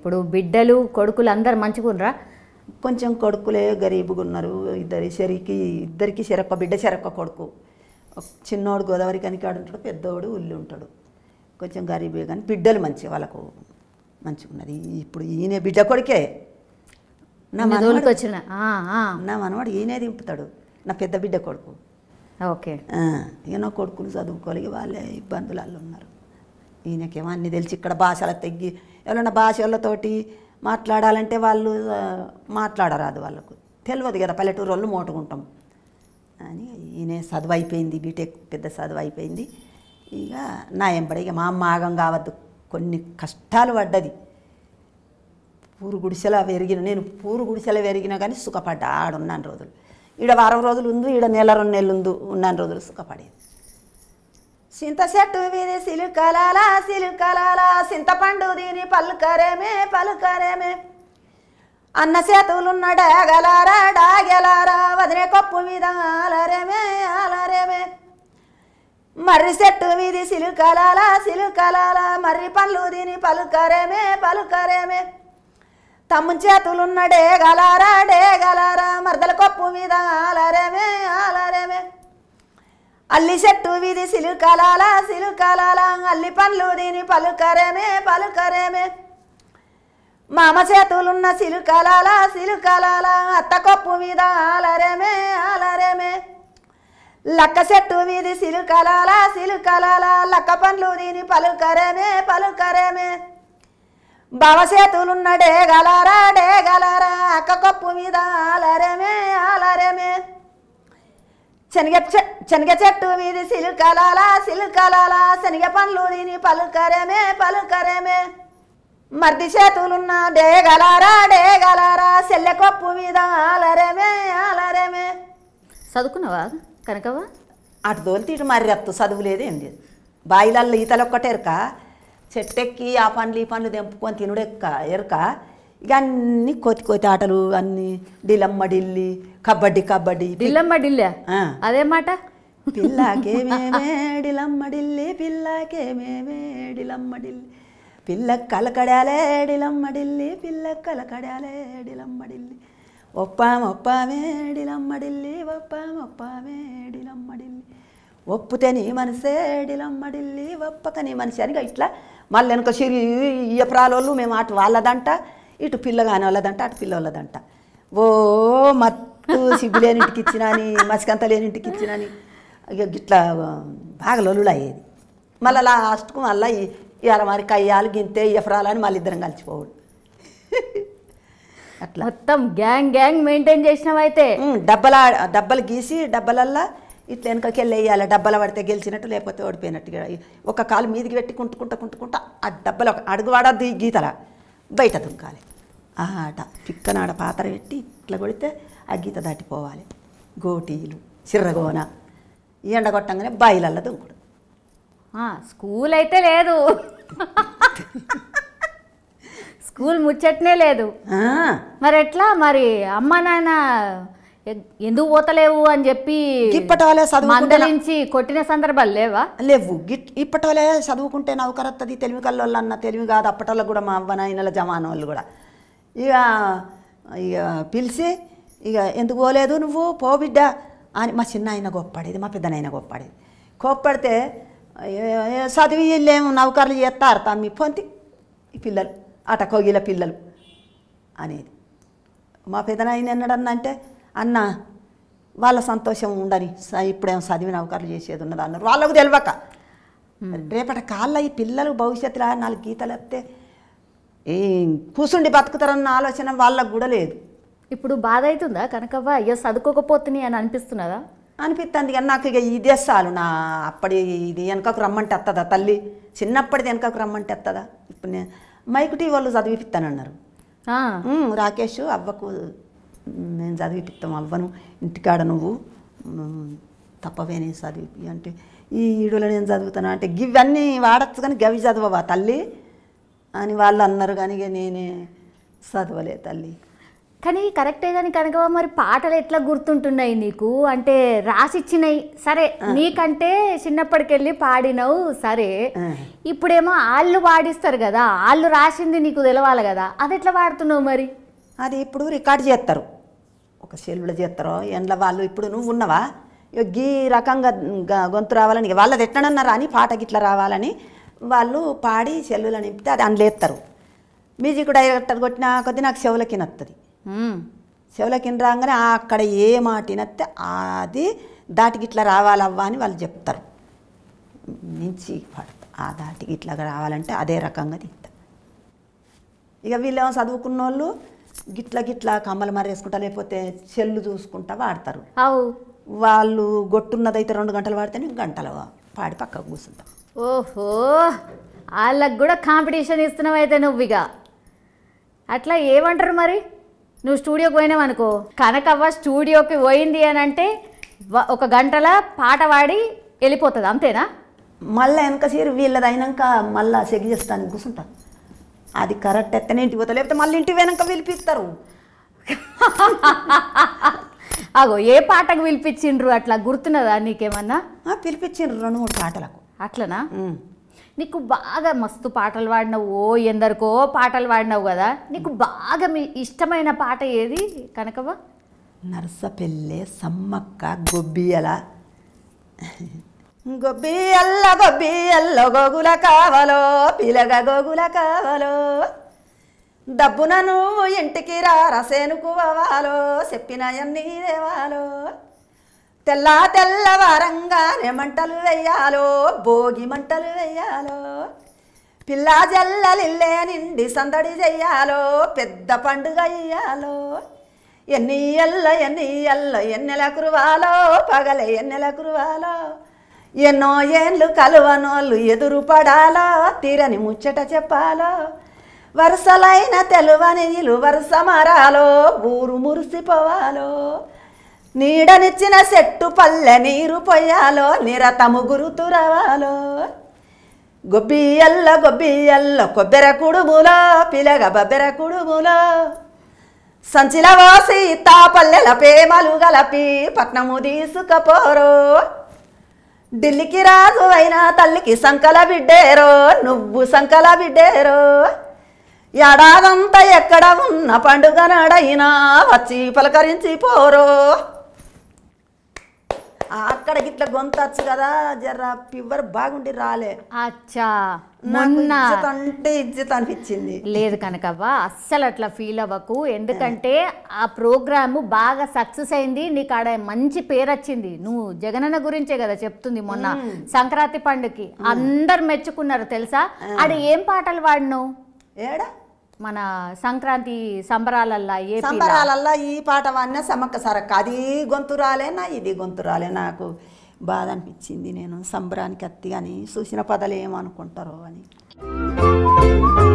ఇప్పుడు బిడ్డలు కొడుకులు అందరు మంచిగుండ్రా కొంచెం కొడుకులే గరీబుగా ఉన్నారు ఇద్దరి చెరికి ఇద్దరికి చెరొక్క బిడ్డ చెరొక్క కొడుకు చిన్నోడు గోదావరి కనికాడు ఉంటాడు పెద్దోడు ఉల్లి ఉంటాడు కొంచెం గరీబే కానీ బిడ్డలు మంచి వాళ్ళకు మంచిగా ఉన్నది ఇప్పుడు ఈయన బిడ్డ కొడుకే నా మనవాడికి వచ్చిన నా మనవాడు ఈయనే దింపుతాడు నా పెద్ద బిడ్డ కొడుకు ఓకే ఇక కొడుకులు చదువుకోలేక వాళ్ళే వాళ్ళు ఉన్నారు ఈయనకేమో అన్నీ తెలిసి ఇక్కడ భాషలు తగ్గి ఎవరైనా భాషలతోటి మాట్లాడాలంటే వాళ్ళు మాట్లాడరాదు వాళ్ళకు తెలియదు కదా పల్లెటూరు వాళ్ళు మోటుకుంటాం అని ఈయన చదువు అయిపోయింది బీటెక్ పెద్ద చదువు అయిపోయింది ఇక నా ఎంబడి ఇక మా అమ్మ ఆగం కావద్దు కొన్ని కష్టాలు పడ్డది పూరు గుడిసెల పెరిగిన నేను పూరు గుడిసెల పెరిగినా కానీ సుఖపడ్డా ఆడున్నాను రోజులు ఈడ వారం రోజులు ఉంది ఈడ నెల రెండు నెలలు ఉంది ఉన్నాను రోజులు సుఖపడేది చింత చెట్టు వీధి సిలుకలాలా సిలుకలాలా చింతపండు దీని పలుకరేమే పలుకరేమే అన్న చేతులున్న డాగలారా డాగెలారా వదిలే కొప్పు మీద ఆలరేమే ఆలరేమే మర్రి చెట్టు వీధి సిలుకలాలా సిలుకలాలా మర్రి పళ్ళు దీని పలుకరేమే పలుకరేమే తమ్ము చేతులున్న డేగలారా డేగలారా మరదల కొప్పు మీద ఆలరేమే ఆలరేమే అల్లి చెట్టు వీధి సిలుకలాల సిలుకలాల అల్లి పండ్లు దీని పలుకరేమే పలుకరేమే మామ చేతులున్న సిలుకలాల సిలుకలాల అత్త కొప్పు మీద ఆలరేమే ఆలరేమే లక్క చెట్టు వీధి సిలుకలాల సిలుకలాల లక్క పండ్లు దీని పలుకరేమే పలుకరేమే బావ చేతులున్న డేగలారా డేగలారా అక్క కొప్పు మీద శనగ శనగ చెట్టు మీది సిలుకలాలా సిలుకలాలా శనగ పండ్లు దీని పలుకరేమే పలుకరేమే మర్ది చేతులున్నా డేగలారా డేగలారా సెల్లెకొప్పు మీద ఆలరేమే ఆలరేమే చదువుకున్నావా కనకవా అటు తోలితే ఇటు మరి రప్తు చదువు లేదు బాయిలల్లో ఈతలు ఒక్కటే ఎరక చెట్టెక్కి ఆ పండ్లు ఈ పండ్లు తెంపుకొని తినుడెక్క ఎరక ఇక కోతి కోతి ఆటలు అన్ని డిలమ్మ డిల్లి కబడ్డీ కబడ్డీ డిల్లమ్మ డిల్లా అదే మాట పిల్లకే మేమే డిలమ్మ డిల్లి పిల్లకే మేమే డిలమ్మ డిల్లి పిల్ల కలకడాలే డిలమ్మ డిల్లి పిల్ల కలకడాలే డిలమ్మ డిల్లి ఒప్పాం ఒప్పామే డిలమ్మ డిల్లి ఒప్పాం ఒప్పామే డిలమ్మ డిల్లి ఒప్పుతే నీ మనసే డిలమ్మ డిల్లి ఒప్పక నీ మనిషి అని ఇట్లా మళ్ళీ వెనక సిరి ఇయ్య ప్రాలోళ్ళు మేము ఆట వాళ్ళదంట ఇటు పిల్లగాని వాళ్ళదంట అటు వాళ్ళదంట ఓ మత్తు సిబ్బు లేనింటికి ఇచ్చినాని మసికంత లేనింటికి ఇచ్చినాని ఇట్లా బాగా లొలులు అయ్యేది మళ్ళీ లాస్ట్కు మళ్ళీ ఇవాళ మరి కయ్యాలు గింతే ఎఫరాలని మళ్ళీ ఇద్దరం కలిసిపోవడం అట్లా మొత్తం గ్యాంగ్ గ్యాంగ్ మెయింటైన్ చేసినవైతే డబ్బల డబ్బలు గీసి డబ్బలల్లా ఇట్లా వెనకకి వెళ్ళి వేయాలి డబ్బల పడితే గెలిచినట్టు లేకపోతే ఓడిపోయినట్టు ఒక కాలు మీదికి పెట్టి కుంటుకుంటా కుంటుకుంటా ఆ డబ్బలు అడుగు వాడద్దు గీతల బయట దుంకాలి ఆట చిక్కనాడ పాత్ర పెట్టి ఇట్లా కొడితే ఆ గీత దాటిపోవాలి గోటీలు చిర్రగోన ఎండ కొట్టంగానే బాయిలల్లో దుంకుడు స్కూల్ అయితే లేదు స్కూల్ ముచ్చట్నే లేదు మరి ఎట్లా మరి అమ్మ నాన్న ఎందుకు పోతలేవు అని చెప్పి ఇప్పటోలే మందలించి కొట్టిన సందర్భాలు లేవా లేవు గిట్ ఇప్పటోలే చదువుకుంటే నౌకరత్తది తెలివి కల్లోళ్ళు అన్న తెలివి కాదు అప్పటోళ్ళకు కూడా మా అవ్వ నాయనల జమానోళ్ళు కూడా ఇక ఇక పిలిచి ఇక ఎందుకు పోలేదు నువ్వు పో బిడ్డ అని మా చిన్న ఆయన గొప్పడేది మా పెద్దనాయన గొప్పడేది గొప్పడితే చదివి వీళ్ళేం నౌకర్లు చేస్తారు తమ్మి పొంతి ఈ పిల్లలు అట కోగిల పిల్లలు అనేది మా పెదనాయన ఎన్నడన్నంటే అన్న వాళ్ళ సంతోషం ఉండని ఇప్పుడేమో చదివి నౌకర్లు చేసేది ఉన్నది అన్నారు వాళ్ళకు తెలియక రేపటి కాళ్ళ ఈ పిల్లలు భవిష్యత్తులో నాలుగు గీతలు వస్తే ఈ కూసుండి బతుకుతారన్న ఆలోచన వాళ్ళకు కూడా లేదు ఇప్పుడు బాధ అవుతుందా కనకవ్వ అయ్యో చదువుకోకపోతున్నాయి అని అనిపిస్తున్నదా అనిపిస్తుంది కానీ నాకు ఇక ఇదే చాలు నా అప్పటి ఇది వెనకకు రమ్మంటే వస్తుందా తల్లి చిన్నప్పటిది వెనకకు రమ్మంటే వస్తుందా ఇప్పుడు నేను మైకుటి వాళ్ళు చదివిపిస్తానన్నారు రాకేష్ అవ్వకు నేను చదివిపిస్తాం అవ్వను ఇంటికాడ నువ్వు తప్పవే నేను చదివి అంటే ఈ ఈడులో నేను చదువుతాను అంటే ఇవన్నీ వాడచ్చు కానీ గవి చదవవా తల్లి అని వాళ్ళు అన్నారు కానీ నేనే చదవలే తల్లి కానీ కరెక్టే కానీ కనుక మరి పాటలు ఎట్లా గుర్తుంటున్నాయి నీకు అంటే రాసిచ్చినాయి సరే నీకంటే చిన్నప్పటికెళ్ళి పాడినవు సరే ఇప్పుడేమో వాళ్ళు పాడిస్తారు కదా వాళ్ళు రాసింది నీకు తెలవాలి కదా అది ఎట్లా పాడుతున్నావు మరి అది ఇప్పుడు రికార్డ్ చేస్తారు ఒక సెల్లు చేస్తారో ఎండ్ల వాళ్ళు ఇప్పుడు నువ్వు ఉన్నావా ఈ రకంగా గొంతు రావాలని వాళ్ళది ఎట్లనన్నారా అని పాట ఇట్లా రావాలని వాళ్ళు పాడి సెల్లులు నింపితే అది అందులేస్తారు మ్యూజిక్ డైరెక్టర్ కొట్టిన కొద్ది నాకు చెవులకి నత్తది చెవులకి రాగానే అక్కడ ఏ మాట వినస్తే అది దాటికి ఇట్లా రావాలవ్వా అని వాళ్ళు చెప్తారు మించి పడతా ఆ దాటికి ఇట్లా రావాలంటే అదే రకంగా తింటారు ఇక వీళ్ళేమో చదువుకున్న వాళ్ళు గిట్ల గిట్ల కమ్మలు మరేసుకుంటా లేకపోతే చెల్లు చూసుకుంటా వాడతారు వాళ్ళు గొట్టున్నదైతే రెండు గంటలు వాడితే గంటలు పాడి పక్కకు కూర్చుంటాం ఓహో వాళ్ళకు కూడా కాంపిటీషన్ ఇస్తున్నావు అయితే నువ్వు ఇక అట్లా ఏమంటారు మరి నువ్వు స్టూడియోకి పోయినావు అనుకో కనకవ్వ స్టూడియోకి పోయింది అని అంటే ఒక గంటల పాట పాడి వెళ్ళిపోతుంది అంతేనా మళ్ళీ సీరు వీళ్ళది అయినాక మళ్ళీ సెగ్ చేస్తాను కూర్చుంటాను అది కరెక్ట్ ఎత్తనే ఇంటికి పోతా లేకపోతే మళ్ళీ ఇంటి వెనక పిలిపిస్తారు అగో ఏ పాటకు పిలిపించిండ్రు అట్లా గుర్తున్నదా నీకేమన్నా పిలిపించిండ్రు రెండు మూడు పాటలకు అట్లనా నీకు బాగా మస్తు పాటలు పాడినావు ఓ ఎందరికో పాటలు పాడినావు కదా నీకు బాగా మీ ఇష్టమైన పాట ఏది కనకవ్వ నర్సపెల్లె సమ్మక్క గొబ్బియల గొబ్బియల్ల గొబ్బియల్ల గోగుల కావలో పిలగ గోగుల కావలో డబ్బున నువ్వు ఇంటికి రా రసేనుకు అవ్వాలో చెప్పిన ఎన్ని దేవాలో తెల్ల తెల్లవారంగానే మంటలు వేయాలో భోగి మంటలు వేయాలో పిల్లా జల్లలిల్లే నిండి సందడి చెయ్యాలో పెద్ద పండుగ అయ్యాలో ఎన్ని ఎల్ల ఎన్ని ఎల్ల ఎన్నెల కురువాలో పగల ఎన్నెల కురువాలో ఎన్నో ఏండ్లు కలువనోళ్ళు ఎదురు పడాలో తీరని ముచ్చట చెప్పాలో వరుసలైన తెలువని వరుస మరాలో ఊరు మురిసిపోవాలో నీడనిచ్చిన చెట్టు పల్లె నీరు పొయ్యాలో నిరతము గురుతురవాలో గొబ్బియల్ల గొబ్బియల్ల కొబ్బెర కుడుములో పిలగ బబ్బెర కుడుములో సంచిల వాసి తాపల్లెల పేమలు గలపి పట్నము తీసుకపోరో ఢిల్లీకి రాజు అయినా తల్లికి సంకల బిడ్డేరో నువ్వు సంకల బిడ్డేరో ఏడాదంతా ఎక్కడ ఉన్న పండుగ నాడైనా వచ్చి పలకరించి పోరో అక్కడ గిట్ల గొంతచ్చు కదా జర పివ్వర్ బాగుండి రాలే అచ్చా మొన్న అంటే ఇజ్జత్ అనిపించింది లేదు కనకవ్వ అస్సలు అట్లా ఫీల్ అవ్వకు ఎందుకంటే ఆ ప్రోగ్రామ్ బాగా సక్సెస్ అయింది నీకు ఆడ మంచి పేరు వచ్చింది నువ్వు జగనన్న గురించే కదా చెప్తుంది మొన్న సంక్రాంతి పండుగకి అందరు మెచ్చుకున్నారు తెలుసా ఆడ ఏం పాటలు వాడినావు ఏడా మన సంక్రాంతి సంబరాలల్లా ఏ సంబరాలల్లా ఈ పాట వాన్న సమక్క సరక్క అది గొంతురాలేనా ఇది గొంతు రాలే నాకు బాధ అనిపించింది నేను సంబరానికి అత్తి అని చూసిన పదలు ఏమనుకుంటారో అని